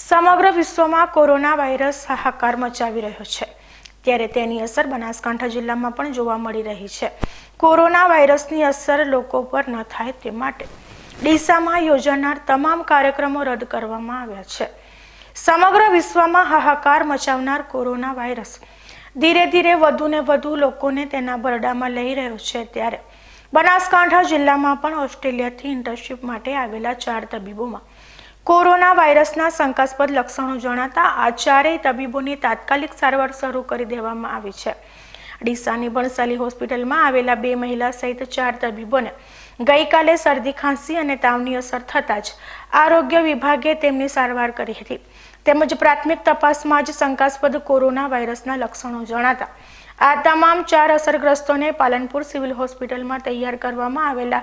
સમગ્ર વિશ્વમાં corona virus હાહાકાર મચાવી રહ્યો છે ત્યારે તેની અસર બનાસકાંઠા જિલ્લામાં પણ જોવા મળી રહી છે કોરોના વાયરસની અસર લોકો પર ન થાય તે માટે ડીસામાં યોજાનાર તમામ કાર્યક્રમો રદ કરવામાં આવ્યા છે સમગ્ર વિશ્વમાં હાહાકાર મચાવનાર કોરોના વાયરસ ધીરે ધીરે વધુ ને વધુ લોકોને તેના બરડામાં લઈ રહ્યો છે ત્યારે બનાસકાંઠા જિલ્લામાં પણ ઓસ્ટ્રેલિયાથી ઇન્ટર્નશીપ માટે આવેલા ચાર તબીબોમાં કોરોના વાયરસના શંકાસ્પદ લક્ષણો જણાતા આ ચારેય તબીબોની તાત્કાલિક સારવાર શરૂ કરી દેવામાં આવી છે ડીસાની ભણસાલી હોસ્પિટલમાં આવેલા બે મહિલા સહિત ચાર તબીબોને ગઈકાલે શરદી ખાંસી અને તાવની અસર થતાં જ આરોગ્ય વિભાગે તેમની સારવાર કરી હતી તેમજ પ્રાથમિક તપાસમાં જ શંકાસ્પદ કોરોના વાયરસના લક્ષણો જણાતા આ તમામ ચાર અસરગ્રસ્તોને પાલનપુર સિવિલ હોસ્પિટલમાં તૈયાર કરવામાં આવેલા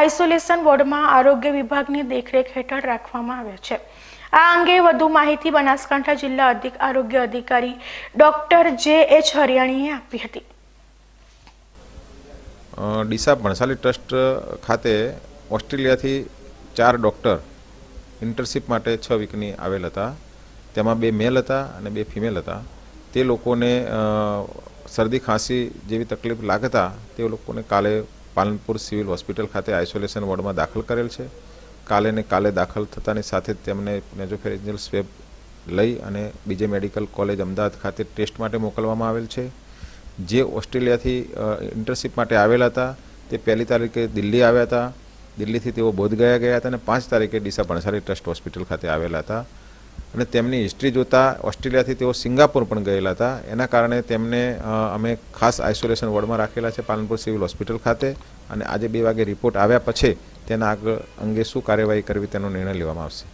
આઇસોલેશન વોર્ડમાં આરોગ્ય વિભાગની દેખરેખ હેઠળ રાખવામાં આવ્યા છે આ અંગે વધુ માહિતી બનાસકાંઠા જિલ્લા અધિક આરોગ્ય અધિકારી ડોક્ટર જે એચ હરિયાણીએ આપી હતી ડીસા ભણસાલી ટ્રસ્ટ ખાતે ઓસ્ટ્રેલિયાથી ચાર ડૉક્ટર ઇન્ટર્નશીપ માટે છ વીકની આવેલ હતા તેમાં બે મેલ હતા અને બે ફિમેલ હતા તે લોકોને શરદી ખાંસી જેવી તકલીફ લાગતા તે લોકોને કાલે પાલનપુર સિવિલ હોસ્પિટલ ખાતે આઇસોલેશન વોર્ડમાં દાખલ કરેલ છે કાલે ને કાલે દાખલ થતાની સાથે જ તેમને નેજોફેરેન્જિયલ સ્વેબ લઈ અને બીજે મેડિકલ કોલેજ અમદાવાદ ખાતે ટેસ્ટ માટે મોકલવામાં આવેલ છે જે ઓસ્ટ્રેલિયાથી ઇન્ટર્નશીપ માટે આવેલા હતા તે પહેલી તારીખે દિલ્હી આવ્યા હતા દિલ્હીથી તેઓ બોધગયા ગયા હતા અને પાંચ તારીખે ડીસા ભણસારી ટ્રસ્ટ હોસ્પિટલ ખાતે આવેલા હતા અને તેમની હિસ્ટ્રી જોતાં ઓસ્ટ્રેલિયાથી તેઓ સિંગાપુર પણ ગયેલા હતા એના કારણે તેમને અમે ખાસ આઇસોલેશન વોર્ડમાં રાખેલા છે પાલનપુર સિવિલ હોસ્પિટલ ખાતે અને આજે બે વાગે રિપોર્ટ આવ્યા પછી તેના આગળ અંગે શું કાર્યવાહી કરવી તેનો નિર્ણય લેવામાં આવશે